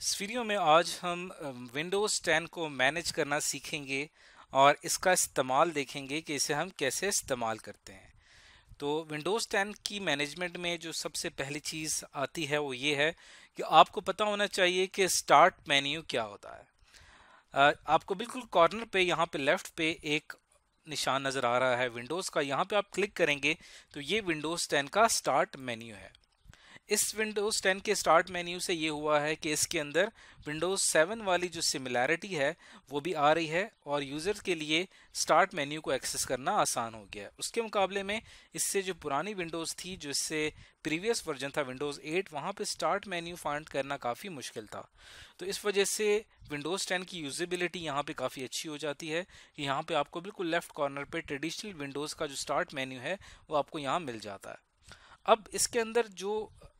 इस वीडियो में आज हम विंडोज़ 10 को मैनेज करना सीखेंगे और इसका इस्तेमाल देखेंगे कि इसे हम कैसे इस्तेमाल करते हैं तो विंडोज़ 10 की मैनेजमेंट में जो सबसे पहली चीज़ आती है वो ये है कि आपको पता होना चाहिए कि स्टार्ट मेन्यू क्या होता है आपको बिल्कुल कॉर्नर पे यहाँ पे लेफ़्ट पे एक निशान नज़र आ रहा है विंडोज़ का यहाँ पे आप क्लिक करेंगे तो ये विंडोज़ 10 का स्टार्ट मेन्यू है इस विंडोज़ 10 के स्टार्ट मेन्यू से ये हुआ है कि इसके अंदर विंडोज़ 7 वाली जो सिमिलैरिटी है वो भी आ रही है और यूज़र के लिए स्टार्ट मेन्यू को एक्सेस करना आसान हो गया उसके मुकाबले में इससे जो पुरानी विंडोज़ थी जो इससे प्रीवियस वर्जन था विंडोज़ 8 वहाँ पे स्टार्ट मेन्यू फाइंड करना काफ़ी मुश्किल था तो इस वजह से विंडोज़ टेन की यूज़िबिलिटी यहाँ पर काफ़ी अच्छी हो जाती है कि यहाँ पर आपको बिल्कुल लेफ्ट कॉर्नर पर ट्रेडिशनल विंडोज़ का जो स्टार्ट मेन्यू है वो आपको यहाँ मिल जाता है अब इसके अंदर जो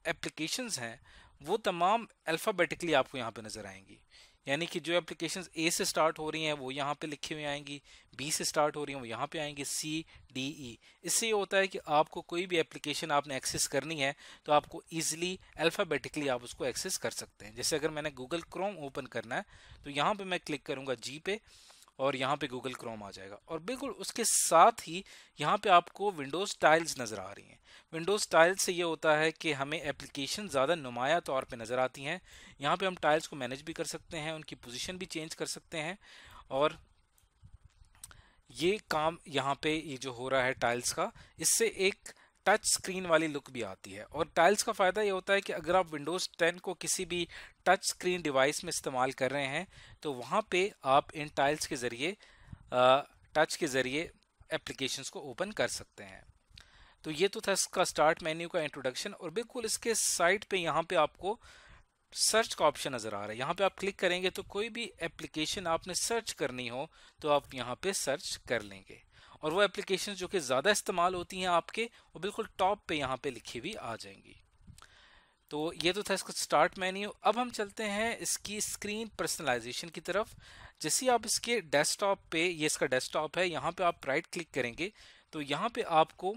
एप्लीकेशंस हैं वो तमाम अल्फ़ाबेटिकली आपको यहाँ पे नज़र आएंगी यानी कि जो एप्लीकेशंस ए से स्टार्ट हो रही हैं वो यहाँ पे लिखी हुई आएंगी बी से स्टार्ट हो रही हैं वो यहाँ पे आएंगी सी डी ई इससे ये होता है कि आपको कोई भी एप्लीकेशन आपने एक्सेस करनी है तो आपको ईजिली अल्फ़ाबेटिकली आप उसको एक्सेस कर सकते हैं जैसे अगर मैंने गूगल क्रोम ओपन करना है तो यहाँ पर मैं क्लिक करूँगा जी पे और यहाँ पे गूगल क्रोम आ जाएगा और बिल्कुल उसके साथ ही यहाँ पे आपको विंडोज़ टाइल्स नज़र आ रही हैं विंडोज़ टाइल्स से ये होता है कि हमें एप्लीकेशन ज़्यादा नुमाया तौर पे नज़र आती हैं यहाँ पे हम टाइल्स को मैनेज भी कर सकते हैं उनकी पोजीशन भी चेंज कर सकते हैं और ये काम यहाँ पे ये जो हो रहा है टाइल्स का इससे एक टच स्क्रीन वाली लुक भी आती है और टाइल्स का फ़ायदा ये होता है कि अगर आप विंडोज़ टेन को किसी भी टच स्क्रीन डिवाइस में इस्तेमाल कर रहे हैं तो वहाँ पर आप इन टाइल्स के ज़रिए टच के ज़रिए एप्लीकेशंस को ओपन कर सकते हैं तो ये तो था इसका स्टार्ट मेन्यू का इंट्रोडक्शन और बिल्कुल इसके साइट पे यहाँ पे आपको सर्च का ऑप्शन नज़र आ रहा है यहाँ पे आप क्लिक करेंगे तो कोई भी एप्लीकेशन आपने सर्च करनी हो तो आप यहाँ पे सर्च कर लेंगे और वो एप्लीकेशन जो कि ज़्यादा इस्तेमाल होती हैं आपके वो बिल्कुल टॉप पे यहाँ पे लिखी हुई आ जाएंगी तो ये तो था इसका स्टार्ट मेन्यू अब हम चलते हैं इसकी स्क्रीन पर्सनलाइजेशन की तरफ जैसे आप इसके डेस्कटॉप पे ये इसका डेस्कटॉप है यहाँ पे आप राइट क्लिक करेंगे तो यहाँ पे आपको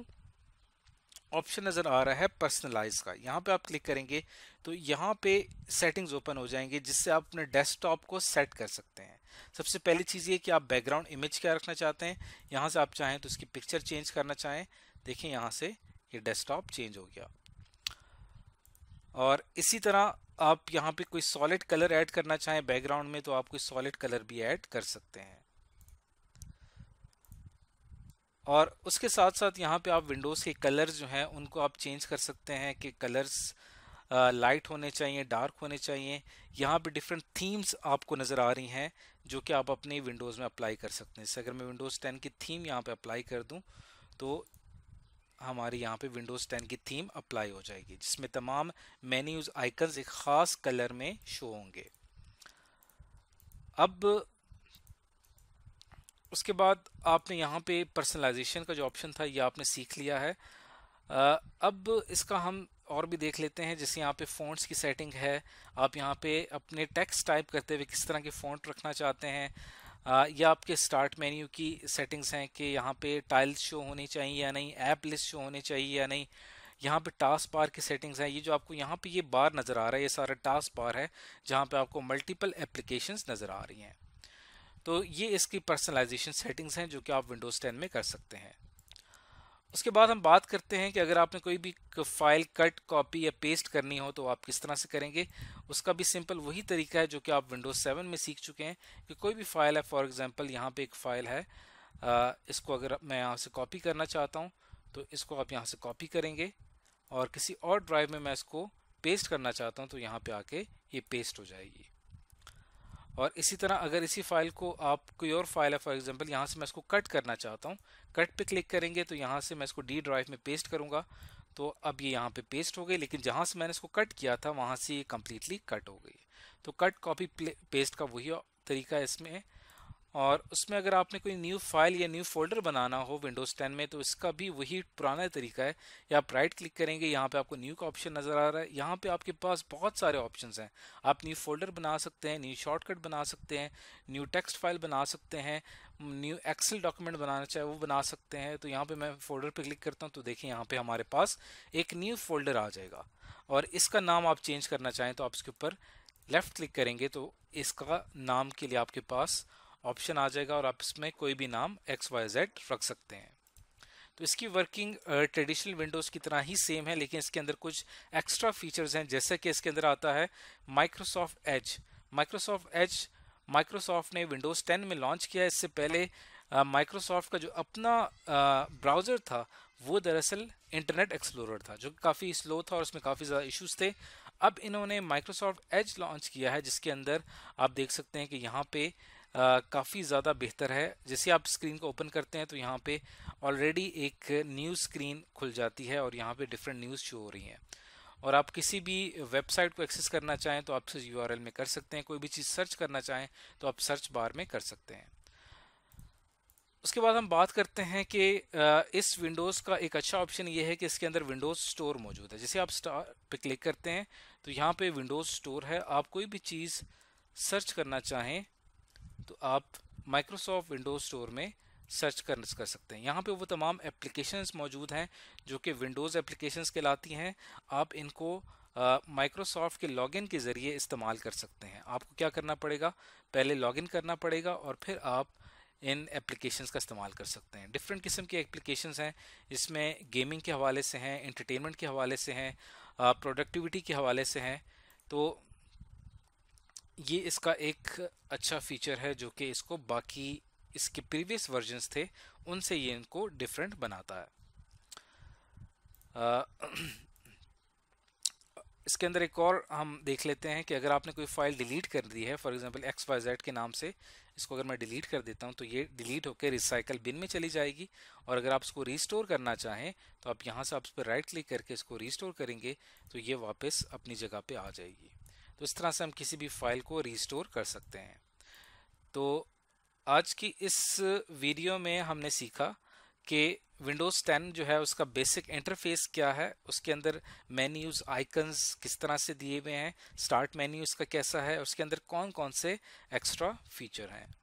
ऑप्शन नज़र आ रहा है पर्सनलाइज का यहाँ पे आप क्लिक करेंगे तो यहाँ पे सेटिंग्स ओपन हो जाएंगे जिससे आप अपने डेस्कटॉप को सेट कर सकते हैं सबसे पहली चीज़ ये कि आप बैकग्राउंड इमेज क्या रखना चाहते हैं यहाँ से आप चाहें तो इसकी पिक्चर चेंज करना चाहें देखें यहाँ से ये डेस्कटॉप चेंज हो गया और इसी तरह आप यहाँ पे कोई सॉलिड कलर ऐड करना चाहें बैकग्राउंड में तो आप कोई सॉलिड कलर भी ऐड कर सकते हैं और उसके साथ साथ यहाँ पे आप विंडोज़ के कलर्स जो हैं उनको आप चेंज कर सकते हैं कि कलर्स आ, लाइट होने चाहिए डार्क होने चाहिए यहाँ पे डिफरेंट थीम्स आपको नज़र आ रही हैं जो कि आप अपने विंडोज़ में अप्लाई कर सकते हैं जैसे अगर मैं विंडोज़ टेन की थीम यहाँ पे अप्लाई कर दूँ तो हमारी यहाँ पे विंडोज़ 10 की थीम अप्लाई हो जाएगी जिसमें तमाम मेन्यूज़ आइकन्स एक ख़ास कलर में शो होंगे अब उसके बाद आपने यहाँ पे पर्सनलाइजेशन का जो ऑप्शन था ये आपने सीख लिया है अब इसका हम और भी देख लेते हैं जैसे यहाँ पे फ़ॉन्ट्स की सेटिंग है आप यहाँ पे अपने टेक्स्ट टाइप करते हुए किस तरह के फ़ॉन्ट रखना चाहते हैं या आपके स्टार्ट मेन्यू की सेटिंग्स हैं कि यहाँ पे टाइल्स शो होनी चाहिए या नहीं ऐप लिस्ट शो होनी चाहिए या नहीं यहाँ पे टास्क बार की सेटिंग्स हैं ये जो आपको यहाँ पे ये बार नज़र आ रहा है ये सारा टास्क बार है जहाँ पे आपको मल्टीपल एप्लीकेशन नज़र आ रही हैं तो ये इसकी पर्सनलाइजेशन सेटिंग्स हैं जो कि आप विंडोज़ टेन में कर सकते हैं उसके बाद हम बात करते हैं कि अगर आपने कोई भी फाइल कट कॉपी या पेस्ट करनी हो तो आप किस तरह से करेंगे उसका भी सिंपल वही तरीका है जो कि आप विंडोज सेवन में सीख चुके हैं कि कोई भी फाइल है फॉर एग्जांपल यहाँ पे एक फ़ाइल है इसको अगर मैं यहाँ से कॉपी करना चाहता हूँ तो इसको आप यहाँ से कॉपी करेंगे और किसी और ड्राइव में मैं इसको पेस्ट करना चाहता हूँ तो यहाँ पर आके ये पेस्ट हो जाएगी और इसी तरह अगर इसी फाइल को आप कोई और फाइल है फॉर एग्जांपल यहाँ से मैं इसको कट करना चाहता हूँ कट पे क्लिक करेंगे तो यहाँ से मैं इसको डी ड्राइव में पेस्ट करूँगा तो अब ये यहाँ पे पेस्ट हो गई लेकिन जहाँ से मैंने इसको कट किया था वहाँ से ये कम्प्लीटली कट हो गई तो कट कॉपी पेस्ट का वही तरीका इसमें और उसमें अगर आपने कोई न्यू फाइल या न्यू फोल्डर बनाना हो विंडोज़ 10 में तो इसका भी वही पुराना तरीका है या आप राइट क्लिक करेंगे यहाँ पे आपको न्यू का ऑप्शन नज़र आ रहा है यहाँ पे आपके पास बहुत सारे ऑप्शंस हैं आप न्यू फोल्डर बना सकते हैं न्यू शॉर्टकट बना सकते हैं न्यू टेक्स्ट फाइल बना सकते हैं न्यू एक्सेल डॉक्यूमेंट बनाना चाहे वो बना सकते हैं तो यहाँ पर मैं फोल्डर पर क्लिक करता हूँ तो देखिए यहाँ पर हमारे पास एक न्यू फोल्डर आ जाएगा और इसका नाम आप चेंज करना चाहें तो आप इसके ऊपर लेफ़्ट क्लिक करेंगे तो इसका नाम के लिए आपके पास ऑप्शन आ जाएगा और आप इसमें कोई भी नाम एक्स वाई जेड रख सकते हैं तो इसकी वर्किंग ट्रेडिशनल विंडोज़ की तरह ही सेम है लेकिन इसके अंदर कुछ एक्स्ट्रा फीचर्स हैं जैसे कि इसके अंदर आता है Microsoft Edge Microsoft Edge Microsoft ने विंडोज़ 10 में लॉन्च किया इससे पहले माइक्रोसॉफ्ट uh, का जो अपना ब्राउज़र uh, था वो दरअसल इंटरनेट एक्सप्लोरर था जो काफ़ी स्लो था और उसमें काफ़ी ज़्यादा इश्यूज थे अब इन्होंने माइक्रोसॉफ्ट एज लॉन्च किया है जिसके अंदर आप देख सकते हैं कि यहाँ पे काफ़ी ज़्यादा बेहतर है जैसे आप स्क्रीन को ओपन करते हैं तो यहाँ पे ऑलरेडी एक न्यूज़ स्क्रीन खुल जाती है और यहाँ पे डिफरेंट न्यूज़ शो हो रही हैं और आप किसी भी वेबसाइट को एक्सेस करना चाहें तो आप सिर्फ यू में कर सकते हैं कोई भी चीज़ सर्च करना चाहें तो आप सर्च बार में कर सकते हैं उसके बाद हम बात करते हैं कि इस विंडोज़ का एक अच्छा ऑप्शन ये है कि इसके अंदर विंडोज़ स्टोर मौजूद है जैसे आप स्टार पे क्लिक करते हैं तो यहाँ पे विंडोज़ स्टोर है आप कोई भी चीज़ सर्च करना चाहें तो आप माइक्रोसॉफ्ट विंडोज स्टोर में सर्च कर कर सकते हैं यहाँ पे वो तमाम एप्लीकेशंस मौजूद हैं जो कि विंडोज़ एप्लीकेशंस कहलाती हैं आप इनको माइक्रोसॉफ्ट के लॉगिन के ज़रिए इस्तेमाल कर सकते हैं आपको क्या करना पड़ेगा पहले लॉगिन करना पड़ेगा और फिर आप इन एप्लीकेशंस का इस्तेमाल कर सकते हैं डिफरेंट किस्म के एप्लीकेशंस हैं इसमें गेमिंग के हवाले से हैं इंटरटेनमेंट के हवाले से हैं प्रोडक्टिविटी के हवाले से हैं तो ये इसका एक अच्छा फीचर है जो कि इसको बाकी इसके प्रीवियस वर्जन्स थे उनसे ये इनको डिफरेंट बनाता है इसके अंदर एक और हम देख लेते हैं कि अगर आपने कोई फाइल डिलीट कर दी है for example X Y Z के नाम से इसको अगर मैं डिलीट कर देता हूं तो ये डिलीट होकर रिसाइकल बिन में चली जाएगी और अगर आप इसको रिस्टोर करना चाहें तो आप यहां से आप उस पर राइट क्लिक करके इसको रिस्टोर करेंगे तो ये वापस अपनी जगह पर आ जाएगी तो इस तरह से हम किसी भी फाइल को रिस्टोर कर सकते हैं तो आज की इस वीडियो में हमने सीखा कि विंडोज़ 10 जो है उसका बेसिक इंटरफेस क्या है उसके अंदर मेन्यूज़ आइकन्स किस तरह से दिए हुए हैं स्टार्ट मेन्यू उसका कैसा है उसके अंदर कौन कौन से एक्स्ट्रा फीचर हैं